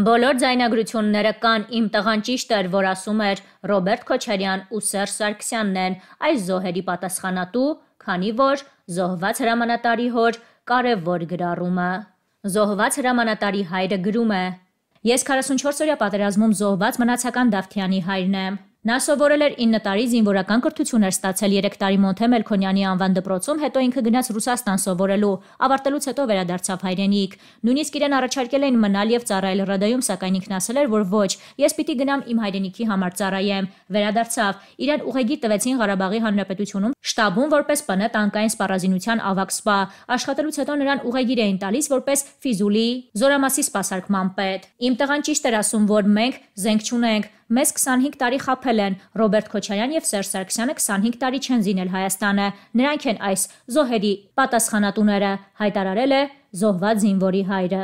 Բոլոր ձայնագրությունները կան, իմ տղան ճիշտ էր, որ ասում էր Ռոբերտ Քոչարյան ու Սերժ Սարգսյանն են այս զոհերի պատասխանատու, քանի որ զոհված հրամանատարի հոր կարևոր գրառումը։ Զոհված հրամանատարի հայրը գրում է. Ես 44 օրյա պատերազմում զոհված մնացական Դավթյանի հայրն եմ։ Նա սովորել էր 9 տարի զինվորական կրթություն էր ստացել 3 տարի Մոնթե Մելքոնյանի անվան դպրոցում, հետո ինքը գնաց Ռուսաստան սովորելու, ավարտելուց հետո վերադարձավ հայրենիք։ Նույնիսկ իրեն առաջարկել էին մնալ եւ ծառայել ռադայում, սակայն ինքն ասել էր, որ ոչ, ես պիտի գնամ իմ հայրենիքի համար ծառայեմ։ Վերադարձավ։ Իրեն ուղեգիր տվեցին Ղարաբաղի Հանրապետությունում շտաբում որպես ՊՆ տանկային սպառազինության ավակ սպա։ Աշխատելուց հետո նրան ուղեգիր էին տալիս որպես Ֆիզուլի զորամասի սպասարկման պետ։ Իմ տղան ճիշտ էր ասում, որ մենք զենք չունենք Մեզ 25 տարի խափել են։ Ռոբերտ Քոչարյան եւ Սերժ Սարգսյանը 25 տարի չեն զինել Հայաստանը։ Նրանք են այս զոհերի պատասխանատուները, հայտարարել է զոհված զինվորի հայրը։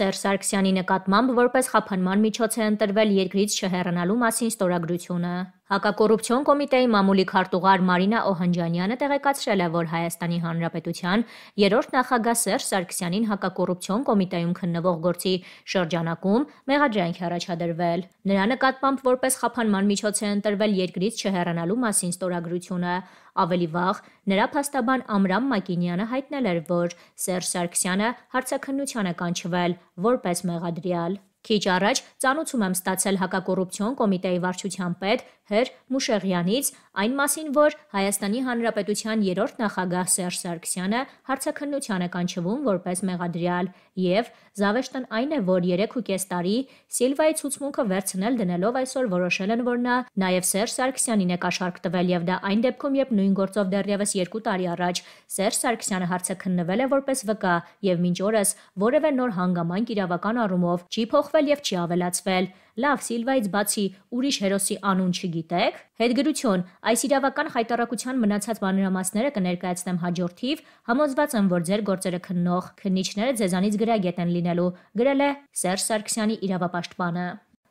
Սերժ Սարգսյանի նկատմամբ որպես խափանման միջոց է ընտրվել երկրից չհեռանալու մասին ստորագրությունը։ Հակակոռուպցիոն կոմիտեի մամուլի քարտուղար Մարինա Օհանջանյանը տեղեկացրել է, որ Հայաստանի Հանրապետության երրորդ նախագահ Սերժ Սարգսյանին հակակոռուպցիոն կոմիտեում քննվող գործի շրջանակում մեղադրանք է առաջադրվել։ Նրա նկատմամբ որպես խափանման միջոց է ընտրվել երկրից չհեռանալու մասին ստորագրությունը։ Ավելի վաղ նրա փաստաբան Ամրամ Մակինյանը հայտնել էր, որ Սերժ Սարգսյանը հարցաքննության է կանչվել որպես մեղադրյալ։ Քիչ առաջ ծանուցում եմ ստացել հակակոռուպցիոն կոմիտեի վարչության պետ Հեր Մուշեղյանից այն մասին, որ Հայաստանի Հանրապետության երրորդ նախագահ Սերժ Սարգսյանը հարցաքննության է կանչվում որպես մեղադրյալ եւ զավեշտն այն է, որ 3.5 տարի Սիլվայի ցուցմունքը վերցնել դնելով այսօր որոշել են, որ նա նաեւ Սերժ Սարգսյանին է կաշառք տվել եւ դա այն դեպքում, երբ նույն գործով դեռևս 2 տարի առաջ Սերժ Սարգսյանը հարցաքննվել է որպես վկա եւ մինչ օրս որևէ նոր հանգամանք իրավական առումով չի փոխ չփոխվել եւ չի ավելացվել։ Լավ, Սիլվայից բացի ուրիշ հերոսի անուն չգիտեք։ Հետգրություն, այս իրավական հայտարարության մնացած մանրամասները կներկայացնեմ հաջորդիվ։ Համոզված եմ, որ ձեր գործերը քննող քննիչները ձեզանից գրագետ են լինելու։ Գրել է Սերժ Սարգսյանի իրավապաշտպանը։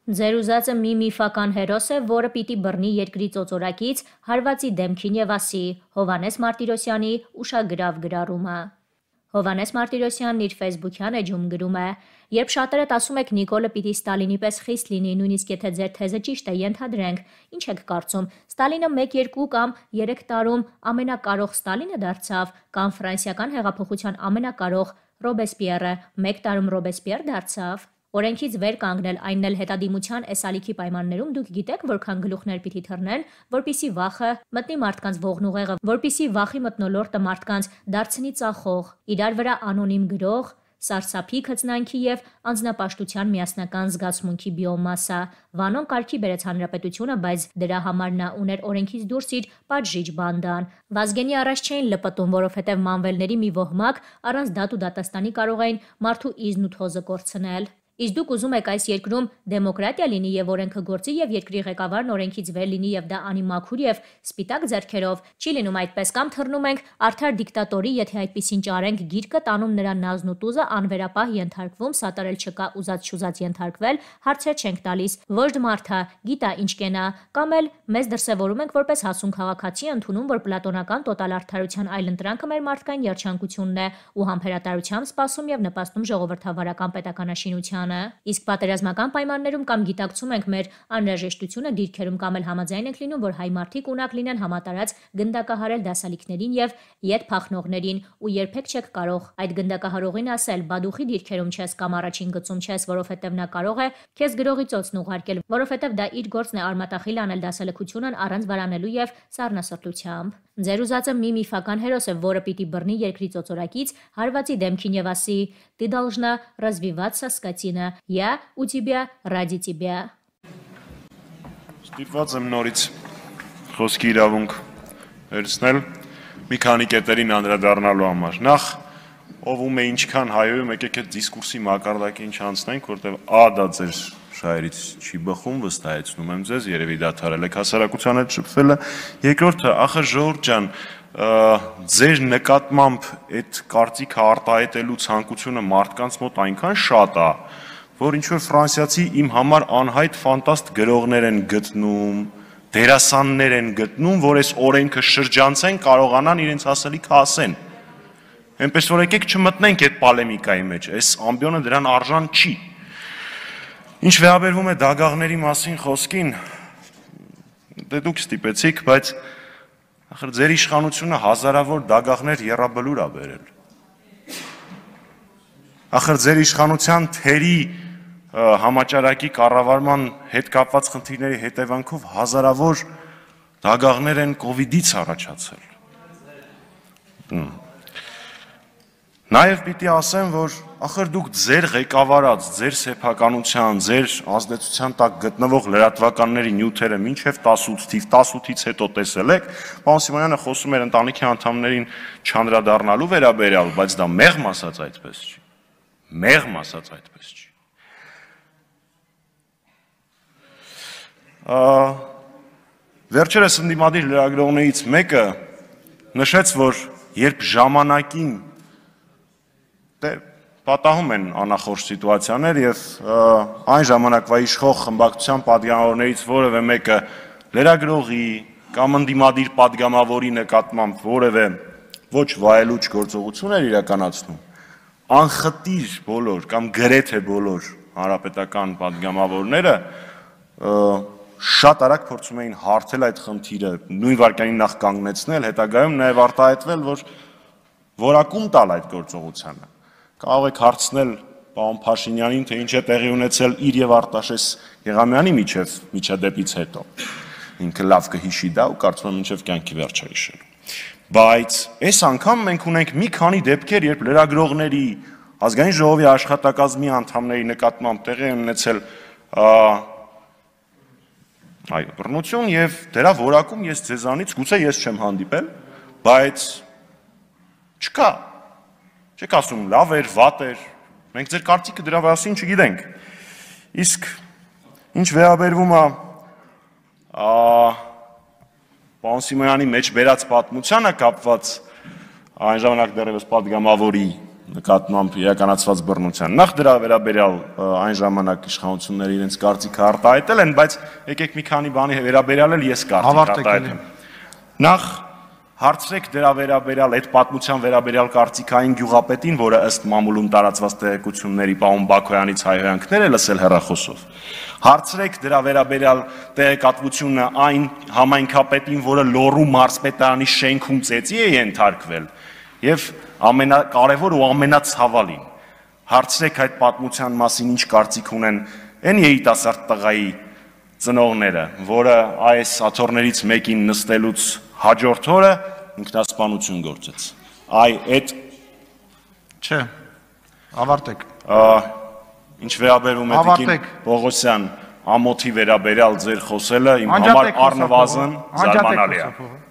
Ձեր ուզածը մի միֆական հերոս է, որը պիտի բռնի երկրի ծոծորակից հարվածի դեմքին եւ ասի Հովանես Մարտիրոսյանի ուշագրավ գրառումը։ Հովանես Մարտիրոսյանն իր Facebook-յան էջում գրում է. «Երբ շատերդ ասում եք Նիկոլը պիտի Ստալինի պես խիստ լինի, նույնիսկ եթե ձեր թեզը ճիշտ է, ենթադրենք, ինչ եք կարծում, Ստալինը 1-2 կամ 3 տարում ամենակարող Ստալինը դարձավ, կամ ֆրանսիական հեղափոխության ամենակարող Ռոբեսպիերը 1 տարում Ռոբեսպիեր դարձավ»։ Օրենքից վեր կանգնել այնն էլ հետադիմության այս ալիքի պայմաններում դուք գիտեք որքան գլուխներ պիտի թռնեն, որpիսի վախը մտնի մարդկանց ողն ուղեղը, որpիսի վախի մտնոլորտը մարդկանց դարձնի ծախող, իրար վրա անոնիմ գրող, սարսափի քծնանքի եւ անznապաշտության միասնական զգացմունքի բիոմասա վանոն կարգի բերեց հանրապետությունը բայց դրա համար նա ուներ օրենքից դուրս իր պատժիչ բանդան վազգենի առաջ չէին լպտում որովհետեւ մանվելների մի ոհմակ առանց դատ ու դատաստանի կարող էին մարդու իզն ու թոզը կորցնել Իսկ դուք ուզում եք այս երկրում դեմոկրատիա լինի եւ օրենքը գործի եւ երկրի ղեկավարն օրենքից վեր լինի եւ դա անի մաքուր եւ սպիտակ зерքերով։ Չի լինում այդպես կամ թռնում ենք արդար դիկտատորի, եթե այդպեսին ճարենք գիրկը տանում նրան նազն ու տուզը անվերապահ ենթարկվում, սատարել չկա, ուզած չուզած ենթարկվել, հարցեր չենք տալիս։ Ոչ մարդա, գիտա ինչ կենա, կամ էլ մեզ դրսևորում ենք որպես հասուն քաղաքացի ընդունում, որ պլատոնական տոտալ արդարության այլընտրանքը մեր մարդկային երջանկությունն է ու համբերատարությամբ սпасում եւ նպաստում ժողովրդավարական պետականաշինության ստանալը, իսկ պատերազմական պայմաններում կամ գիտակցում ենք մեր անհրաժեշտությունը դիրքերում կամ էլ համաձայն ենք լինում, որ հայ մարդիկ ունակ լինեն համատարած գնդակահարել դասալիքներին եւ յետ փախնողներին ու երբեք չեք կարող այդ գնդակահարողին ասել՝ «Բադուխի դիրքերում չես կամ առաջին գծում չես, որովհետեւ նա կարող է քեզ գրողից ոցն ուղարկել, որովհետեւ դա իր գործն է արմատախիլ անել դասալքությունն առանց վարանելու եւ սառնասրտությամբ»։ Ձեր ուզածը մի միֆական հերոս է, որը պիտի բռնի երկրի ծոծորակից, հարվածի դեմքին եւ ասի՝ «Ты должна развиваться, скотина» Ալիևնա. «Я у тебя ради тебя»։ Ստիպված եմ նորից խոսքի իրավունք վերցնել մի քանի կետերին անդրադառնալու համար։ Նախ ով ում է ինչքան հայոյում, եկեք այդ դիսկուրսի մակարդակին չանցնենք, որտեվ A դա ձեր շահերից չի բխում, վստահեցնում եմ ձեզ, երևի դադարել եք հասարակության հետ շփվելը։ Երկրորդը, ախր Ժողովուրդ ջան, ձեր նկատմամբ այդ կարծիքը արտահայտելու ցանկությունը մարդկանց մոտ այնքան շատ է, որ ինչ որ ֆրանսիացի իմ համար անհայտ ֆանտաստ գրողներ են գտնում, դերասաններ են գտնում, որ այս օրենքը շրջանցեն, կարողանան իրենց ասելիքը ասեն։ Էնպես որ եկեք չմտնենք այդ պոլեմիկայի մեջ, այս ամբիոնը դրան արժան չի։ Ինչ վերաբերվում է դագաղների մասին խոսքին, դե դուք ստիպեցիք, բայց ախր ձեր իշխանությունը հազարավոր դագաղներ երաբլուր ա բերել։ Ախր ձեր իշխանության թերի համաճարակի կառավարման հետ կապված խնդիրների հետևանքով հազարավոր դագաղներ են կովիդից առաջացել։ Նաև պիտի ասեմ, որ ախր դուք ձեր ղեկավարած, ձեր սեփականության, ձեր ազդեցության տակ գտնվող լրատվականների նյութերը մինչև 18 թիվ 18-ից հետո տեսել եք, պարոն Սիմոնյանը խոսում էր ընտանիքի անդամներին չանդրադառնալու վերաբերյալ, բայց դա մեղմ ասած այդպես չի։ Մեղմ ասած այդպես չի։ Վերջերս ընդդիմադիր լրագրողներից մեկը նշեց, որ երբ ժամանակին դե պատահում են անախորժ սիտուացիաներ եւ այն ժամանակվա իշխող խմբակցության падգամավորներից որևէ մեկը լրագրողի կամ ընդդիմադիր падգամավորի նկատմամբ որևէ ոչ վայելուչ գործողություն էր իրականացնում անխտիր բոլոր կամ գրեթե բոլոր հանրապետական падգամավորները շատ արագ փորձում էին հարթել այդ խնդիրը, նույն վարկանին նախ կանգնեցնել, հետագայում նաև արտահայտվել, որ որակում տալ այդ գործողությանը։ Կարող եք հարցնել պարոն Փաշինյանին, թե ինչ է տեղի ունեցել իր եւ Արտաշես Եղամյանի միջև միջադեպից հետո։ Ինքը լավ կհիշի դա ու կարծում եմ ինչև կյանքի վերջ է հիշել։ Բայց այս անգամ մենք ունենք մի քանի դեպքեր, երբ լրագրողների, ազգային ժողովի աշխատակազմի անդամների նկատմամբ տեղի ունեցել Այո, բռնություն եւ դրա որակում ես ձեզանից գուցե ես չեմ հանդիպել, բայց չկա։ Չեք ասում լավ էր, վատ էր։ Մենք ձեր կարծիքը դրա մասին չգիտենք։ Իսկ ինչ վերաբերվում է ա Պարոն Սիմոյանի մեջ վերած պատմությանը կապված այն ժամանակ դեռևս падգամավորի նկատմամբ իրականացված բռնության։ Նախ դրա վերաբերյալ այն ժամանակ իշխանությունները իրենց կարծիքը արտահայտել են, բայց եկեք մի քանի բանի վերաբերյալ էլ ես կարծիք արտահայտեմ։ Նախ հարցրեք դրա վերաբերյալ այդ պատմության վերաբերյալ կարծիքային գյուղապետին, որը ըստ մամուլում տարածված տեղեկությունների Պաուն Բաքոյանից հայհոյանքներ է լսել հեռախոսով։ Հարցրեք դրա վերաբերյալ տեղեկատվությունը այն համայնքապետին, որը Լոռու մարզպետարանի շենքում ծեծի է ենթարկվել։ են Եվ ամենակարևոր ու ամենացավալին հարցրեք այդ պատմության մասին ինչ կարծիք ունեն այն երիտասարդ տղայի ծնողները, որը այս աթոռներից մեկին նստելուց հաջորդ օրը ինքնասպանություն գործեց։ Այ այդ չէ, ավարտեք։ Ինչ վերաբերում է Տիկին Պողոսյան ամոթի վերաբերյալ ձեր խոսելը իմ համար առնվազն զարմանալի է։ Անջատեք խոսափողը։